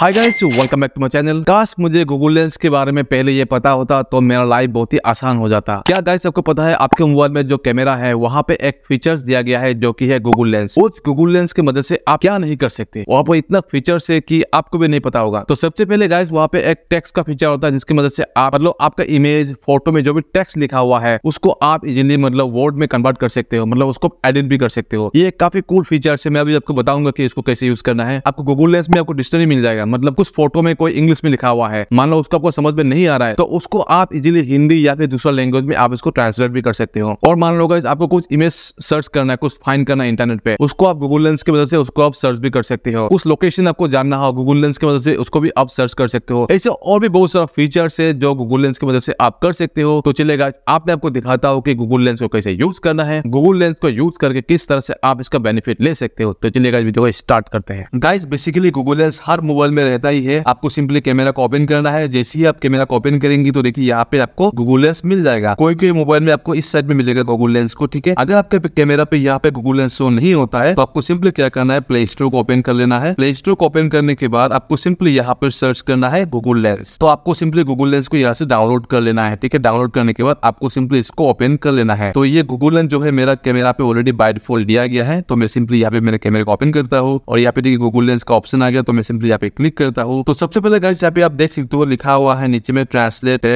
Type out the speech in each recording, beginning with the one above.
Hi guys welcome back to my channel काश मुझे Google lens के बारे में पहले ये पता होता तो मेरा लाइफ बहुत ही आसान हो जाता क्या गाइस आपको पता है आपके मोबाइल में जो कैमरा है वहाँ पे एक फीचर्स दिया गया है जो कि है गूगल लेंस उस गूगल लेंस की मदद से आप क्या नहीं कर सकते वहाँ पर इतना फीचर्स है की आपको भी नहीं पता होगा तो सबसे पहले गाइस वहाँ पे एक टेक्स का फीचर होता है जिसकी मदद से आप मतलब आपका इमेज फोटो में जो भी टेक्स लिखा हुआ है उसको आप इजिली मतलब वर्ड में कन्वर्ट कर सकते हो मतलब उसको एडिट भी कर सकते हो ये काफी कूल फीचर है मैं अभी आपको बताऊंगा की इसको कैसे यूज करना है आपको गूगल लेंस में आपको डिस्टर्ब मिल जाएगा है मतलब कुछ फोटो में कोई इंग्लिश में लिखा हुआ है मान लो उसको आपको समझ में नहीं आ रहा है तो उसको आप इजिली हिंदी या फिर दूसरा लैंग्वेज में आप इसको ट्रांसलेट भी कर सकते हो और मान लो आपको कुछ इमेज सर्च करना है कुछ फाइंड करना है इंटरनेट पे उसको आप गूगल लेंस की मदद से उसको आप सर्च भी कर सकते हो उस लोकेशन आपको जानना हो गूगल लेंस की मदद से उसको भी आप सर्च कर सकते हो ऐसे और भी बहुत सारा फीचर्स है जो गूगल लेंस की मदद से आप कर सकते हो तो चलेगा आप मैं आपको दिखाता हूँ कि गूगल लेंस को कैसे यूज करना है गूगल लेंस को यूज करके किस तरह से आप इसका बेनिफिट ले सकते हो तो चलिएगा वीडियो को स्टार्ट करते हैं गाइस बेसिकली गूगल लेंस हर मोबाइल में रहता ही है आपको सिंपली कैमरा को ओपन करना है जैसे ही आप कैमरा को ओपन करेंगे तो देखिए यहाँ पे आपको गूगल लेंस मिल जाएगा कोई कोई मोबाइल में आपको इस साइड में मिलेगा गूगल लेंस को ठीक है अगर आपके कैमरा पे यहाँ पे गूगल लेंस शो नहीं होता है तो आपको सिंपली क्या करना है प्ले स्टोर को ओपन कर लेना है प्ले स्टोर को ओपन करने के बाद आपको सिंपली यहाँ पर सर्च करना है गूगल लेंस तो आपको सिंपली गूगल लेंस को यहाँ से डाउनलोड कर लेना है ठीक है डाउनलोड करने के बाद आपको सिंपली इसको ओपन कर लेना है तो ये गूगल लेंस जो है मेरा कैमरा पे ऑलरेडी बाय डिफॉल्ट दिया गया है तो मैं सिंपली यहाँ पे मेरे कैमरे को ओपन करता हूँ और यहाँ पे देखिए गूगल लेंस का ऑप्शन आ गया तो मैं सिंपली यहाँ पे क्लिक क्लिक करता हूँ तो सबसे पहले गाइस यहाँ पे आप देख सकते हो लिखा हुआ है नीचे में ट्रांसलेट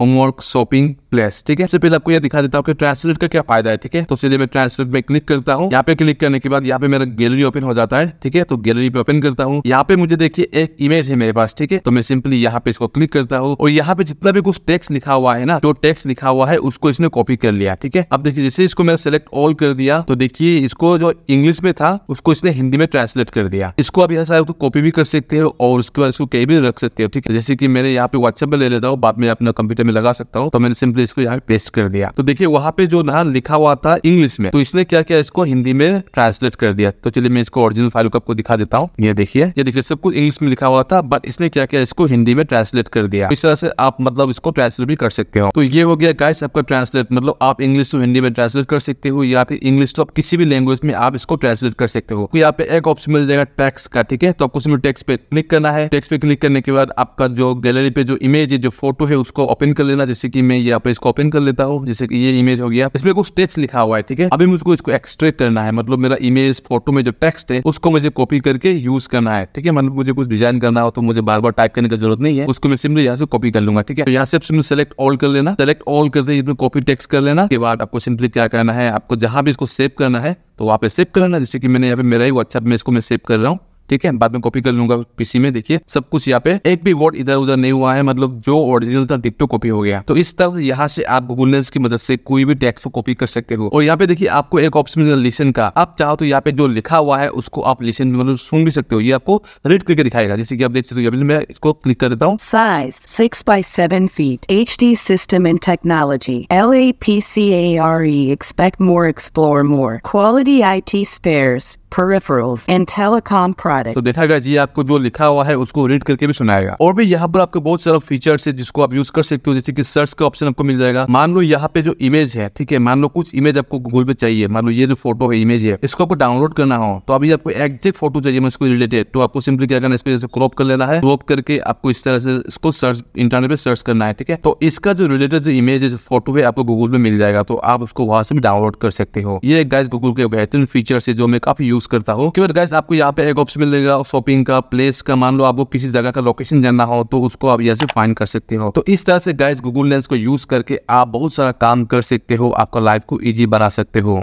होमवर्क शॉपिंग प्लेस ठीक है सबसे पहले आपको ये दिखा देता हूँ कि ट्रांसलेट का क्या फायदा है ठीक है तो सीधे मैं ट्रांसलेट में क्लिक करता हूँ यहाँ पे क्लिक करने के बाद यहाँ पे मेरा गैलरी ओपन हो जाता है ठीक है तो गैलरी पे ओपन करता हूँ यहाँ पे मुझे देखिए एक इमेज है मेरे पास ठीक है तो मैं सिंपली यहाँ पे इसको क्लिक करता हूँ और यहाँ पे जितना भी कुछ टेक्स्ट लिखा हुआ है ना जो टेक्स्ट लिखा हुआ है उसको इसने कॉपी कर लिया ठीक है अब देखिए जैसे इसको मैंने सेलेक्ट ऑल कर दिया तो देखिए इसको जो इंग्लिश में था उसको इसने हिंदी में ट्रांसलेट कर दिया इसको अब यहाँ सारे कॉपी तो भी कर सकते हो और उसके बाद इसको कहीं भी रख सकते हो ठीक है जैसे कि मैंने यहाँ पे व्हाट्सएप में ले लेता हूँ बाद में अपना कंप्यूटर में लगा सकता हूँ तो मैंने सिंपली इसको यहाँ पे पेस्ट कर दिया तो देखिए वहाँ पे जो नाम लिखा हुआ था इंग्लिश में तो इसने क्या किया इसको हिंदी में ट्रांसलेट कर दिया तो चलिए मैं इसको ओरिजिनल फाइल को दिखा देता हूँ ये देखिए ये देखिए सब कुछ इंग्लिश में लिखा हुआ था बट इसने क्या किया इसको हिंदी में ट्रांसलेट कर दिया तो इस तरह से आप मतलब इसको ट्रांसलेट भी कर सकते हो तो ये हो गया गाइस आपका ट्रांसलेट मतलब आप इंग्लिश टू हिंदी में ट्रांसलेट कर सकते हो या फिर इंग्लिश टू आप किसी भी लैंग्वेज में आप इसको ट्रांसलेट कर सकते हो तो यहाँ पे एक ऑप्शन मिल जाएगा टैक्स का ठीक है तो आपको उसमें टेक्स पे क्लिक करना है टेक्स पे क्लिक करने के बाद आपका जो गैलरी पे जो इमेज है जो फोटो है उसको ओपन कर लेना जैसे कि मैं यहाँ पे इसको ओपन कर लेता हूँ जैसे कि ये इमेज हो गया इसमें कुछ टेक्स्ट लिखा हुआ है ठीक है अभी मुझको इसको एक्सट्रेक्ट करना है मतलब मेरा इमेज फोटो में जो टेक्स्ट है उसको मुझे कॉपी करके यूज करना है ठीक है मतलब मुझे कुछ डिजाइन करना हो तो मुझे बार बार टाइप करने की जरूरत नहीं है उसको मैं सिंपली यहाँ से कॉपी कर लूंगा ठीक है तो यहाँ से सिंपली सेलेक्ट ऑल कर लेना सेलेक्ट ऑल करते इसमें कॉपी टेक्स्ट कर लेना के बाद आपको सिंपली क्या करना है आपको जहां भी इसको सेव करना है तो वहाँ पे सेव कर लेना जैसे कि मैंने यहाँ पे मेरा ही व्हाट्सएप में इसको मैं सेव कर रहा हूँ ठीक है बाद में कॉपी कर लूंगा पीसी में देखिए सब कुछ यहाँ पे एक भी वर्ड इधर उधर नहीं हुआ है मतलब जो ओरिजिनल था डिप्टो कॉपी हो गया तो इस तरह से यहाँ से आप गूगल लेंस की मदद से कोई भी टेक्स्ट को कॉपी कर सकते हो और यहाँ पे देखिए आपको एक ऑप्शन मिलेगा लिसन का आप चाहो तो यहाँ पे जो लिखा हुआ है उसको आप लिसन मतलब सुन भी सकते हो ये आपको रेड करके दिखाएगा जैसे की आप देख सकते हो मैं इसको क्लिक कर देता हूँ size six by seven feet H D system in technology L A P C A R E expect more explore more quality I T spare peripherals and telecom products. तो देखा गया जी आपको जो लिखा हुआ है उसको रीड करके भी सुनाएगा और भी यहाँ पर आपको बहुत सारा फीचर्स है जिसको आप यूज कर सकते हो जैसे कि सर्च का ऑप्शन आपको मिल जाएगा मान लो यहाँ पे जो इमेज है ठीक है मान लो कुछ इमेज आपको गूगल पे चाहिए मान लो ये जो फोटो है इमेज है इसको आपको डाउनलोड करना हो तो अभी आपको एग्जैक्ट फोटो चाहिए मैं मतलब इसको रिलेटेड तो आपको सिंपली क्या करना है इसको क्रॉप कर लेना है क्रॉप करके आपको इस तरह से इसको सर्च इंटरनेट पे सर्च करना है ठीक है तो इसका जो रिलेटेड जो इमेज है फोटो है आपको गूगल पे मिल जाएगा तो आप उसको वहां से भी डाउनलोड कर सकते हो ये गाइस गूगल के बेहतरीन फीचर्स है जो मैं काफी यूज करता हूँ केवल गैस आपको यहाँ पे एक ऑप्शन मिलेगा शॉपिंग का प्लेस का मान लो आपको किसी जगह का लोकेशन जानना हो तो उसको आप यहाँ से फाइन कर सकते हो तो इस तरह से गैस गूगल लेंस को यूज करके आप बहुत सारा काम कर सकते हो आपका लाइफ को इजी बना सकते हो